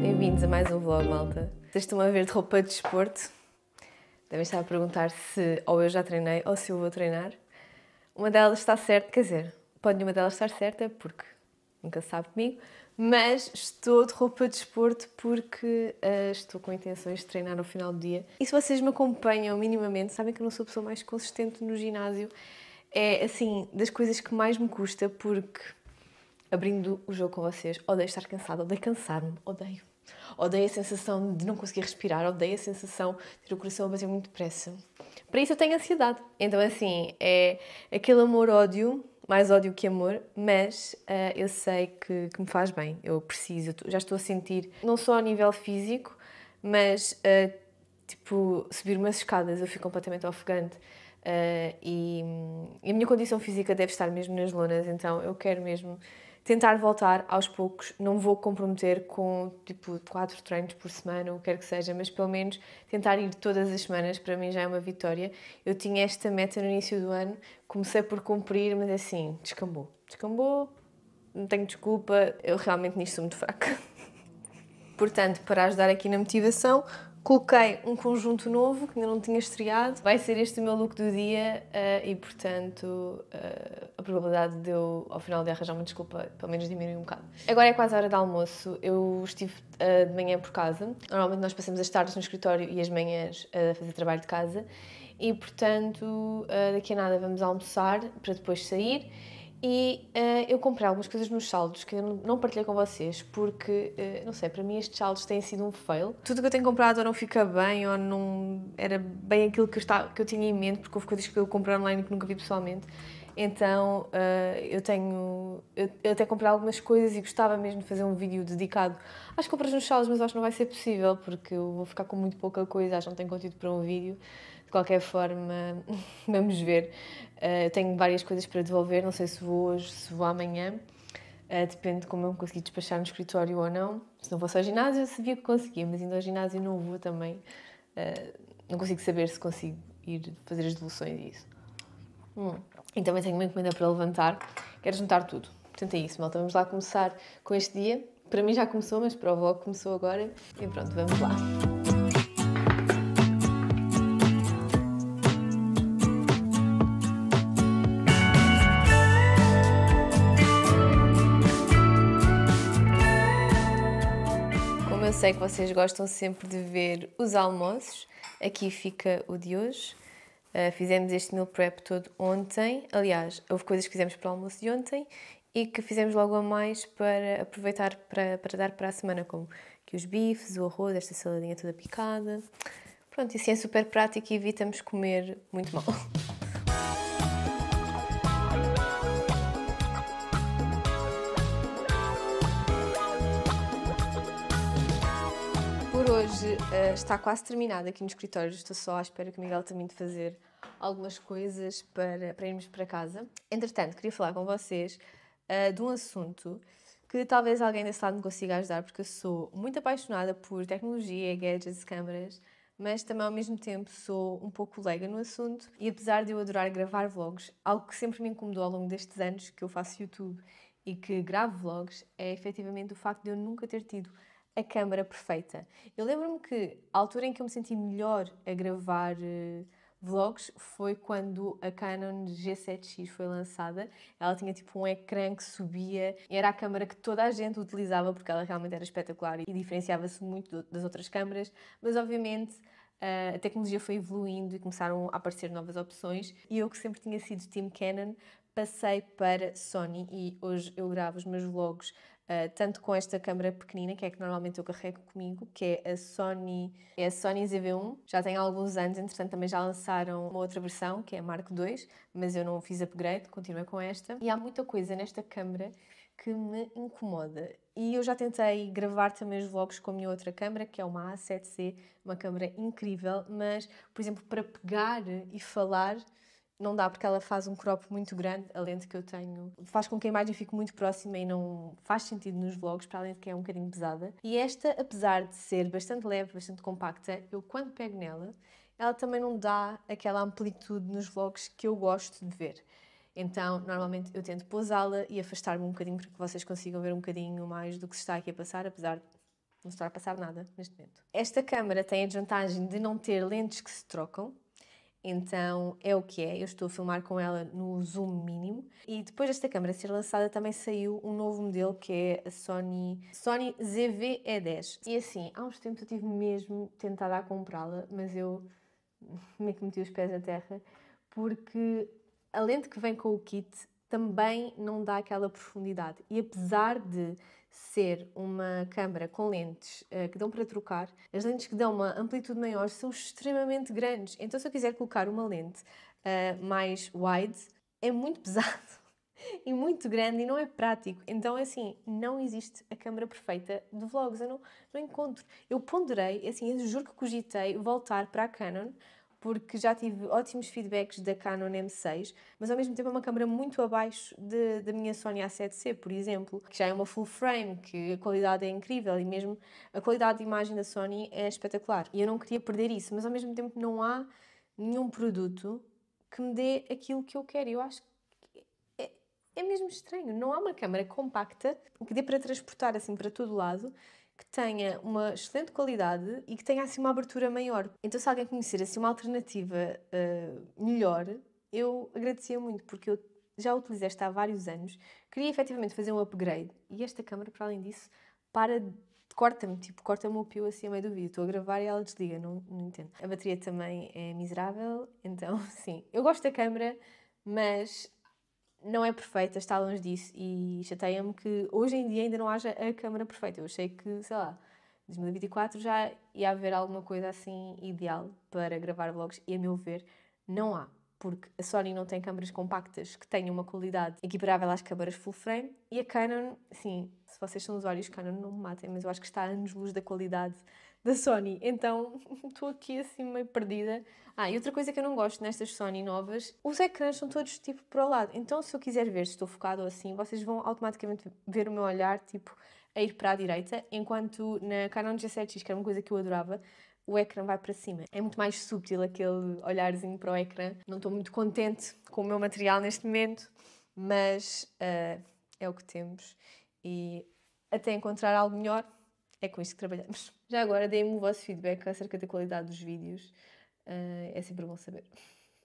Bem-vindos a mais um vlog, malta. Vocês estão a ver de roupa de desporto. Devem estar a perguntar se ou eu já treinei ou se eu vou treinar. Uma delas está certa, quer dizer, pode nenhuma delas estar certa, porque nunca sabe comigo, mas estou de roupa de desporto porque uh, estou com intenções de treinar no final do dia. E se vocês me acompanham minimamente, sabem que eu não sou a pessoa mais consistente no ginásio. É assim, das coisas que mais me custa porque abrindo o jogo com vocês, odeio estar cansada, odeio cansar-me, odeio. Odeio a sensação de não conseguir respirar, odeio a sensação de ter o coração a bater muito depressa. Para isso eu tenho ansiedade. Então assim, é aquele amor-ódio mais ódio que amor, mas uh, eu sei que, que, me faz bem, eu preciso, já estou a sentir, não só a nível físico, mas uh, tipo, subir umas escadas eu fico completamente ofegante. Uh, e, e, a minha condição física deve estar mesmo nas lonas, então eu quero mesmo tentar voltar aos poucos. Não vou comprometer com tipo quatro treinos por semana, ou o que quer que seja, mas pelo menos tentar ir todas as semanas para mim já é uma vitória. Eu tinha esta meta no início do ano, comecei por cumprir, mas é assim, descambou. Descambou, não tenho desculpa, eu realmente nisto sou muito fraca. Portanto, para ajudar aqui na motivação, Coloquei um conjunto novo que ainda não tinha estreado. Vai ser este o meu look do dia uh, e, portanto, uh, a probabilidade de eu, ao final de arranjar uma desculpa, pelo menos diminui um bocado. Agora é quase a hora de almoço. Eu estive uh, de manhã por casa. Normalmente nós passamos as tardes no escritório e as manhãs a fazer trabalho de casa. E, portanto, daqui a nada vamos almoçar para depois sair e uh, eu comprei algumas coisas nos saldos que eu não partilhei com vocês, porque, uh, não sei, para mim estes saldos têm sido um fail. Tudo que eu tenho comprado ou não fica bem, ou não era bem aquilo que eu, que eu tinha em mente, porque houve coisas que eu comprei online que nunca vi pessoalmente. Então uh, eu tenho. Eu, eu, até comprei algumas coisas e gostava mesmo de fazer um vídeo dedicado às compras nos saldos, mas acho que não vai ser possível, porque eu vou ficar com muito pouca coisa, acho que não tenho conteúdo para um vídeo. De qualquer forma, vamos ver. Uh, tenho várias coisas para devolver, não sei se vou hoje, se vou amanhã. Uh, depende de como eu me consegui despachar no escritório ou não. Se não fosse ao ginásio, eu sabia que conseguia, mas indo ao ginásio não vou também. Uh, não consigo saber se consigo ir fazer as devoluções e isso. Hum. E também tenho uma encomenda para levantar. Quero juntar tudo. Portanto, é isso, malta. Vamos lá começar com este dia. Para mim já começou, mas para o vlog começou agora. E pronto, vamos lá. sei que vocês gostam sempre de ver os almoços. Aqui fica o de hoje. Uh, fizemos este meal prep todo ontem. Aliás, houve coisas que fizemos para o almoço de ontem e que fizemos logo a mais para aproveitar para, para dar para a semana, como que os bifes, o arroz, esta saladinha toda picada. Pronto, isso assim é super prático e evitamos comer muito mal. Uh, está quase terminado aqui no escritório, estou só à espera que o Miguel também de fazer algumas coisas para, para irmos para casa. Entretanto, queria falar com vocês uh, de um assunto que talvez alguém desse lado me consiga ajudar, porque eu sou muito apaixonada por tecnologia, gadgets, câmaras, mas também ao mesmo tempo sou um pouco leiga no assunto e apesar de eu adorar gravar vlogs, algo que sempre me incomodou ao longo destes anos que eu faço YouTube e que gravo vlogs é efetivamente o facto de eu nunca ter tido a câmara perfeita. Eu lembro-me que a altura em que eu me senti melhor a gravar uh, vlogs foi quando a Canon G7X foi lançada. Ela tinha tipo um ecrã que subia, era a câmara que toda a gente utilizava porque ela realmente era espetacular e diferenciava-se muito das outras câmaras, mas obviamente eh, a tecnologia foi evoluindo e começaram a aparecer novas opções. E eu, que sempre tinha sido Team Canon, passei para Sony e hoje eu gravo os meus vlogs ah, tanto com esta câmera pequenina, que é que normalmente eu carrego comigo, que é a Sony, é a Sony ZV1. Já tem alguns anos, entretanto também já lançaram uma outra versão, que é a Mark II, mas eu não fiz upgrade, continuo com esta. E há muita coisa nesta câmera que me incomoda. E eu já tentei gravar também os vlogs com a minha outra câmera, que é uma A7C, uma câmera incrível, mas, por exemplo, para pegar e falar não dá porque ela faz um crop muito grande, a lente que eu tenho. Faz com que a imagem fique muito próxima e não faz sentido nos vlogs, para além de que é um bocadinho pesada. E esta, apesar de ser bastante leve, bastante compacta, eu quando pego nela, ela também não dá aquela amplitude nos vlogs que eu gosto de ver. Então, normalmente eu tento pousá-la e afastar-me um bocadinho para que vocês consigam ver um bocadinho mais do que se está aqui a passar, apesar de não estar a passar nada neste momento. Esta câmera tem a desvantagem de não ter lentes que se trocam, então é o que é, eu estou a filmar com ela no zoom mínimo. E depois desta câmera ser lançada também saiu um novo modelo que é a Sony, Sony ZV-E10. E assim, há uns tempos eu tive mesmo tentada a comprá-la, mas eu meio que meti os pés na terra, porque a lente que vem com o kit também não dá aquela profundidade. E apesar de ser uma câmara com lentes uh, que dão para trocar, as lentes que dão uma amplitude maior são extremamente grandes. Então, se eu quiser colocar uma lente uh, mais wide, é muito pesado e muito grande e não é prático. Então, é assim, não existe a câmara perfeita de vlogs. Eu não, não encontro. Eu ponderei, é assim, eu juro que cogitei voltar para a Canon porque já tive ótimos feedbacks da Canon M6, mas ao mesmo tempo é uma câmera muito abaixo de, da minha Sony A7C, por exemplo, que já é uma full frame, que a qualidade é incrível e mesmo a qualidade de imagem da Sony é espetacular. E eu não queria perder isso, mas ao mesmo tempo não há nenhum produto que me dê aquilo que eu quero. Eu acho que é, é mesmo estranho. Não há uma câmera compacta que dê para transportar assim para todo lado que tenha uma excelente qualidade e que tenha assim uma abertura maior. Então, se alguém conhecer assim uma alternativa uh, melhor, eu agradecia muito, porque eu já utilizei esta há vários anos, queria efetivamente fazer um upgrade e esta câmera, para além disso, para corta-me, tipo, corta-me o pio assim a meio do vídeo. Estou a gravar e ela desliga, não, não entendo. A bateria também é miserável, então sim. Eu gosto da câmera, mas não é perfeita, está longe disso e chateia-me que hoje em dia ainda não haja a câmara perfeita. Eu achei que, sei lá, 2024 já ia haver alguma coisa assim ideal para gravar vlogs e, a meu ver, não há porque a Sony não tem câmaras compactas que tenham uma qualidade equiparável às câmaras full frame e a Canon, sim, se vocês são usuários Canon não me matem, mas eu acho que está a anos-luz da qualidade da Sony, então estou aqui assim meio perdida. Ah, e outra coisa que eu não gosto nestas Sony novas, os ecrãs são todos tipo para o lado, então se eu quiser ver se estou focado ou assim, vocês vão automaticamente ver o meu olhar tipo a ir para a direita, enquanto na Canon G7X, que era uma coisa que eu adorava, o ecrã vai para cima. É muito mais subtil aquele olharzinho para o ecrã. Não estou muito contente com o meu material neste momento, mas uh, é o que temos. E até encontrar algo melhor, é com isto que trabalhamos. Já agora deem-me o vosso feedback acerca da qualidade dos vídeos. Uh, é sempre bom saber.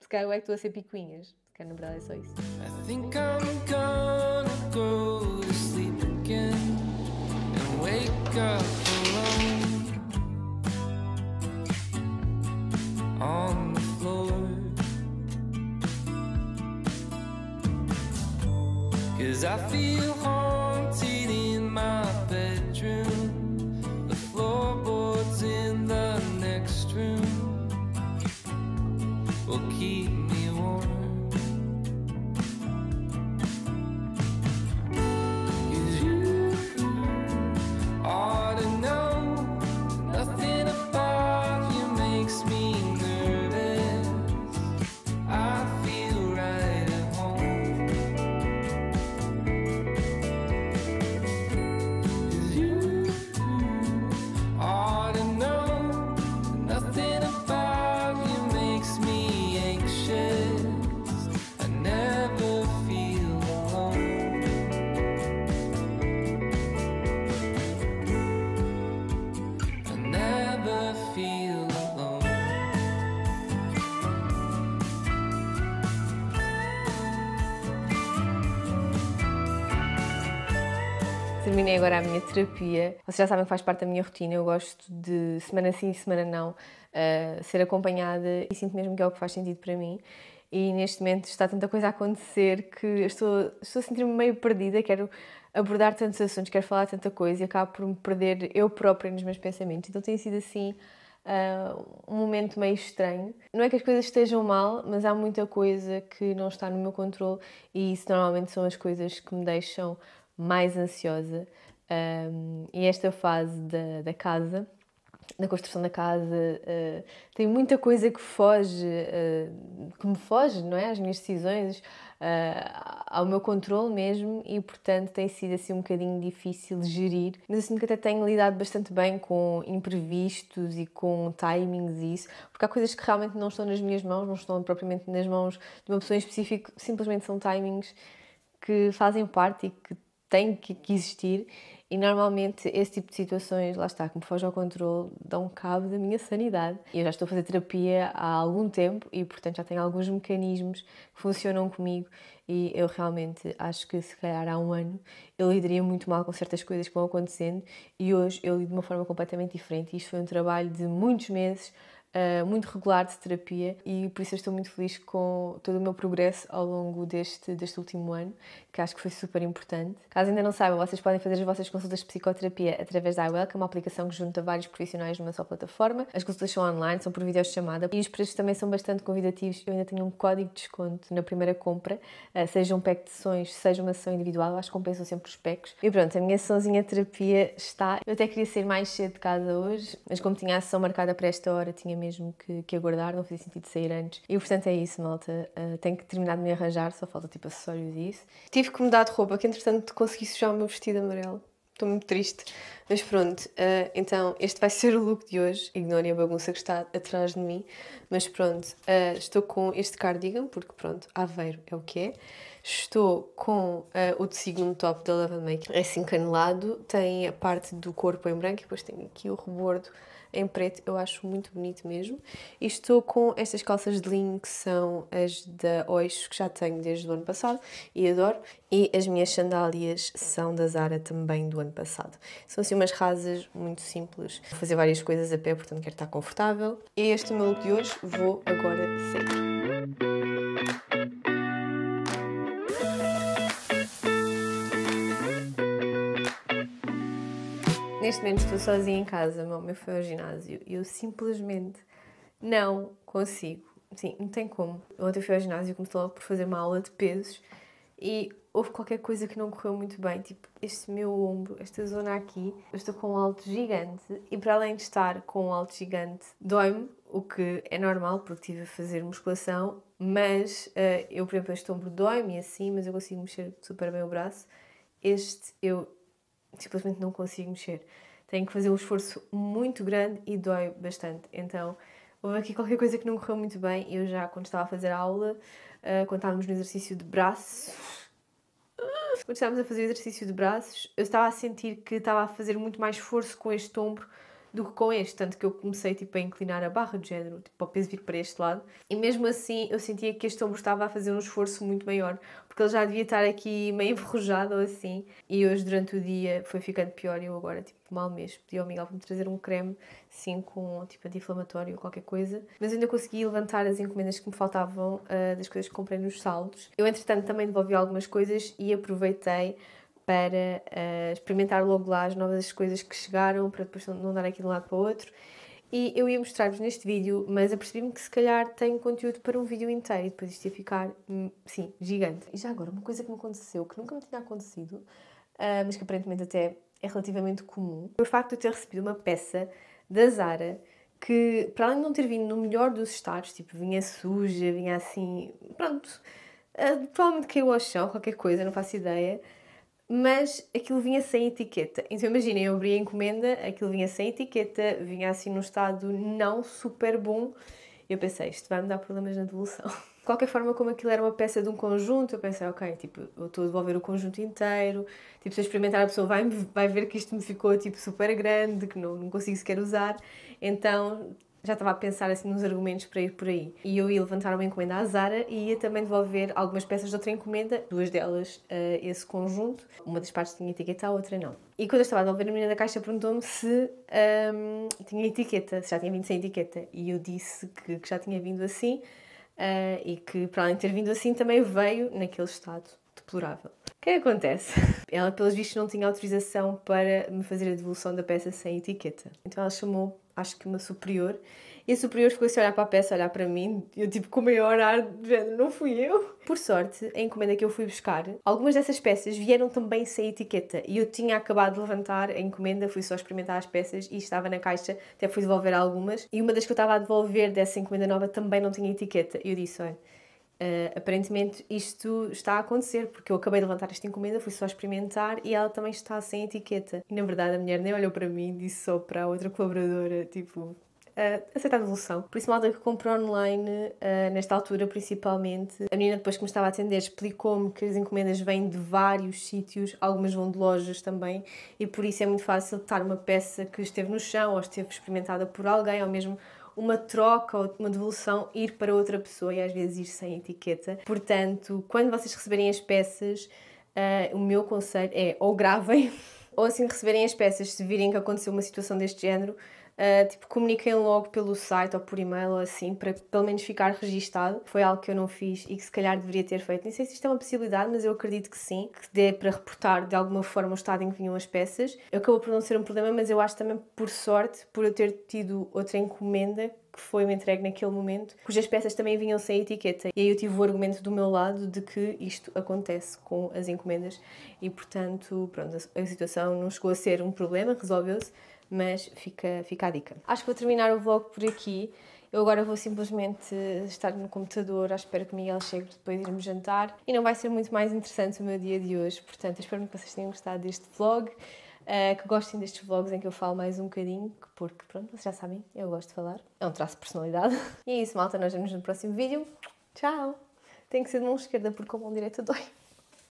Se calhar eu é que estou a ser picuinhas. Se calhar na verdade é só isso. I think I'm gonna go to sleep again and wake up Cause I feel home terminei agora a minha terapia. Vocês já sabem que faz parte da minha rotina. Eu gosto de, semana sim, semana não, uh, ser acompanhada e sinto mesmo que é o que faz sentido para mim. E neste momento está tanta coisa a acontecer que estou, estou a sentir-me meio perdida. Quero abordar tantos assuntos, quero falar tanta coisa e acabo por me perder eu própria nos meus pensamentos. Então tem sido assim. Uh, um momento meio estranho. Não é que as coisas estejam mal, mas há muita coisa que não está no meu controle e isso normalmente são as coisas que me deixam mais ansiosa. Um, e esta fase da, da casa na construção da casa, uh, tem muita coisa que foge, uh, que me foge, não é? Às minhas decisões, uh, ao meu controle mesmo, e portanto tem sido assim um bocadinho difícil de gerir. Mas assim que até tenho lidado bastante bem com imprevistos e com timings e isso, porque há coisas que realmente não estão nas minhas mãos, não estão propriamente nas mãos de uma pessoa em específico, simplesmente são timings que fazem parte e que tem que, que existir e normalmente esse tipo de situações, lá está, que me foge ao controle, dão cabo da minha sanidade. E eu já estou a fazer terapia há algum tempo e, portanto, já tenho alguns mecanismos que funcionam comigo. E eu realmente acho que, se calhar, há um ano eu lidaria muito mal com certas coisas que vão acontecendo e hoje eu lido de uma forma completamente diferente. E isto foi um trabalho de muitos meses eh, muito regular de terapia e por isso estou muito feliz com todo o meu progresso ao longo deste, deste último ano, que acho que foi super importante. Caso ainda não saibam, vocês podem fazer as vossas consultas de psicoterapia através da iWell, que é uma aplicação que junta vários profissionais numa só plataforma. As consultas são online, são por videochamada e os preços também são bastante convidativos. Eu ainda tenho um código de desconto na primeira compra, eh, seja um pack de sessões, seja uma sessão individual, acho que compensam sempre os packs. E pronto, a minha sessãozinha de terapia está. Eu até queria ser mais cedo de casa hoje, mas como tinha a sessão marcada para esta hora, tinha mesmo que, que aguardar, não fazia sentido sair antes. E portanto é isso, malta. Uh, tenho que terminar de me arranjar, só falta tipo acessórios e isso. Tive que mudar de roupa, que entretanto consegui sujar o meu vestido amarelo. Estou muito triste. Mas pronto, uh, então este vai ser o look de hoje. Ignorem a bagunça que está atrás de mim. Mas pronto, uh, estou com este cardigan, porque pronto, Aveiro é o que é. Estou com uh, o tecido top da Love Make. É assim canelado, tem a parte do corpo em branco e depois tem aqui o rebordo em preto, eu acho muito bonito mesmo. E estou com estas calças de linho que são as da Oixo, que já tenho desde o ano passado e adoro. E as minhas sandálias são da Zara também do ano passado. São assim umas rasas muito simples. Vou fazer várias coisas a pé, portanto quero estar confortável. E este é o meu look de hoje. Vou agora sair. neste momento estou sozinha em casa, meu meu foi ao ginásio e eu simplesmente não consigo. Sim, não tem como. Ontem fui ao ginásio e começou logo por fazer uma aula de pesos e houve qualquer coisa que não correu muito bem. Tipo, este meu ombro, esta zona aqui, eu estou com um alto gigante e para além de estar com um alto gigante, dói-me, o que é normal porque estive a fazer musculação, mas uh, eu, por exemplo, este ombro dói-me assim, mas eu consigo mexer super bem o braço. Este eu simplesmente não consigo mexer. Tenho que fazer um esforço muito grande e dói bastante. Então, houve aqui qualquer coisa que não correu muito bem. Eu já, quando estava a fazer a aula, ah, quando estávamos no exercício de braços, quando estávamos a fazer o exercício de braços, eu estava a sentir que estava a fazer muito mais esforço com este ombro do que com este. Tanto que eu comecei tipo, a inclinar a barra de género, tipo, ao peso vir para este lado. E mesmo assim eu sentia que este ombro estava a fazer um esforço muito maior, porque ele já devia estar aqui meio enferrujado ou assim. E hoje, durante o dia, foi ficando pior. E eu agora, tipo, mal mesmo. Pedi ao Miguel para me trazer um creme, sim, com tipo anti-inflamatório ou qualquer coisa. Mas ainda consegui levantar as encomendas que me faltavam uh, das coisas que comprei nos saldos. Eu, entretanto, também devolvi algumas coisas e aproveitei para uh, experimentar logo lá as novas coisas que chegaram, para depois não dar aqui de um lado para o outro. E eu ia mostrar-vos neste vídeo, mas apercebi-me que se calhar tem conteúdo para um vídeo inteiro e depois isto ia ficar, hum, sim, gigante. E já agora, uma coisa que me aconteceu, que nunca me tinha acontecido, uh, mas que aparentemente até é relativamente comum, foi o facto de eu ter recebido uma peça da Zara que, para além de não ter vindo no melhor dos estados, tipo, vinha suja, vinha assim, pronto, uh, provavelmente caiu ao chão, qualquer coisa, não faço ideia, mas aquilo vinha sem etiqueta. Então imaginem, eu abri a encomenda, aquilo vinha sem etiqueta, vinha assim num estado não super bom. Eu pensei, isto vai me dar problemas na devolução. De qualquer forma, como aquilo era uma peça de um conjunto, eu pensei, ok, tipo, eu estou a devolver o conjunto inteiro, tipo, se eu experimentar a pessoa vai, vai ver que isto me ficou, tipo, super grande, que não, não consigo sequer usar. Então, já estava a pensar assim nos argumentos para ir por aí. E eu ia levantar uma encomenda à Zara e ia também devolver algumas peças de outra encomenda, duas delas uh, esse conjunto. Uma das partes tinha etiqueta, a outra não. E quando eu estava a devolver, a menina da caixa perguntou-me se um, ehm, tinha etiqueta, se já tinha vindo sem etiqueta. E eu disse que, que já tinha vindo assim uh, e que, para além de ter vindo assim, também veio naquele estado deplorável. O que é acontece? Ela, pelos vistos, não tinha autorização para me fazer a devolução da peça sem etiqueta. Então ela chamou acho que uma superior, e a superior ficou assim a olhar para a peça, a olhar para mim, e eu tipo com o maior ar de género, não fui eu. Por sorte, a encomenda que eu fui buscar, algumas dessas peças vieram também sem etiqueta e eu tinha acabado de levantar a encomenda, fui só experimentar as peças e estava na caixa, até fui devolver algumas, e uma das que eu estava a devolver dessa encomenda nova também não tinha etiqueta, e eu disse, olha Uh, aparentemente isto está a acontecer, porque eu acabei de levantar esta encomenda, fui só experimentar e ela também está sem etiqueta. E na verdade a mulher nem olhou para mim, disse só para a outra colaboradora, tipo, uh, ah, aceitar a devolução. Por isso, malta que comprou online, uh, nesta altura principalmente, a menina depois que me estava a atender explicou-me que as encomendas vêm de vários sítios, algumas vão de lojas também, e por isso é muito fácil estar uma peça que esteve no chão ou esteve experimentada por alguém ou mesmo uma troca ou uma devolução ir para outra pessoa e às vezes ir sem etiqueta. Portanto, quando vocês receberem as peças, uh, o meu conselho é ou gravem ou assim receberem as peças, se virem que aconteceu uma situação deste género, Uh, tipo, comuniquem logo pelo site ou por e-mail ou assim, para pelo menos ficar registado. Foi algo que eu não fiz e que se calhar deveria ter feito. Nem sei se isto é uma possibilidade, mas eu acredito que sim, que dê para reportar de alguma forma o estado em que vinham as peças. Acabou por não ser um problema, mas eu acho também, por sorte, por eu ter tido outra encomenda que foi me entregue naquele momento, cujas peças também vinham sem etiqueta. E aí eu tive o argumento do meu lado de que isto acontece com as encomendas e, portanto, pronto, a, a situação não chegou a ser um problema, resolveu-se, mas fica, fica a dica. Acho que vou terminar o vlog por aqui. Eu agora vou simplesmente estar no computador, à espera que Miguel chegue depois de irmos jantar. E não vai ser muito mais interessante o meu dia de hoje, portanto, espero que vocês tenham gostado deste vlog, eh, que gostem destes vlogs em que eu falo mais um bocadinho, porque, pronto, vocês já sabem, eu gosto de falar. É um traço de personalidade. E é isso, malta, nós vemos no próximo vídeo. Tchau! Tem que ser de mão esquerda, porque com a mão direita dói.